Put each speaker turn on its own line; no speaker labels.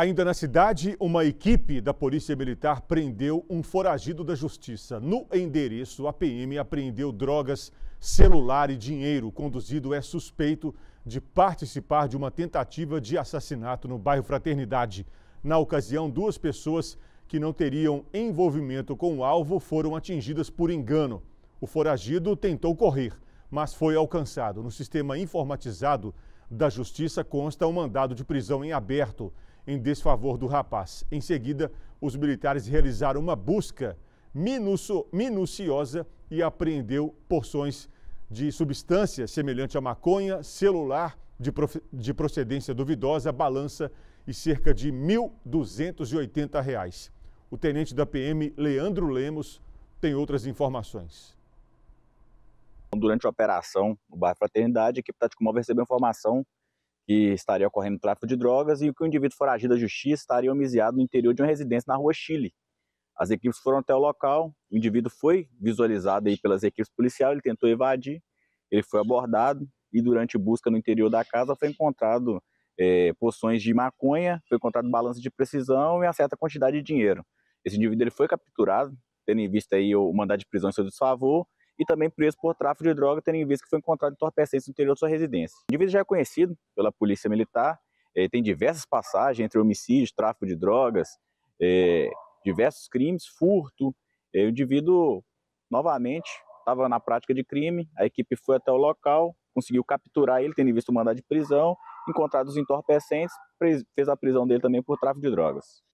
Ainda na cidade, uma equipe da Polícia Militar prendeu um foragido da Justiça. No endereço, a PM apreendeu drogas, celular e dinheiro. O conduzido é suspeito de participar de uma tentativa de assassinato no bairro Fraternidade. Na ocasião, duas pessoas que não teriam envolvimento com o alvo foram atingidas por engano. O foragido tentou correr, mas foi alcançado. No sistema informatizado da Justiça consta um mandado de prisão em aberto em desfavor do rapaz. Em seguida, os militares realizaram uma busca minucio, minuciosa e apreendeu porções de substância semelhante a maconha, celular de, prof, de procedência duvidosa, balança e cerca de R$ 1.280. O tenente da PM, Leandro Lemos, tem outras informações.
Durante a operação no bairro Fraternidade, a equipe Tático Móvel recebeu informação que estaria ocorrendo tráfico de drogas e que o indivíduo foragido da justiça estaria homiziado no interior de uma residência na rua Chile. As equipes foram até o local, o indivíduo foi visualizado aí pelas equipes policiais, ele tentou evadir, ele foi abordado e durante busca no interior da casa foi encontrado é, poções de maconha, foi encontrado balanço de precisão e uma certa quantidade de dinheiro. Esse indivíduo ele foi capturado, tendo em vista aí o mandado de prisão em seu desfavor, e também preso por tráfico de droga, tendo em vista que foi encontrado entorpecentes no interior de sua residência. O indivíduo já é conhecido pela Polícia Militar, eh, tem diversas passagens entre homicídios, tráfico de drogas, eh, diversos crimes, furto. Eh, o indivíduo, novamente, estava na prática de crime, a equipe foi até o local, conseguiu capturar ele, tendo em vista o mandado de prisão, encontrado os entorpecentes, fez a prisão dele também por tráfico de drogas.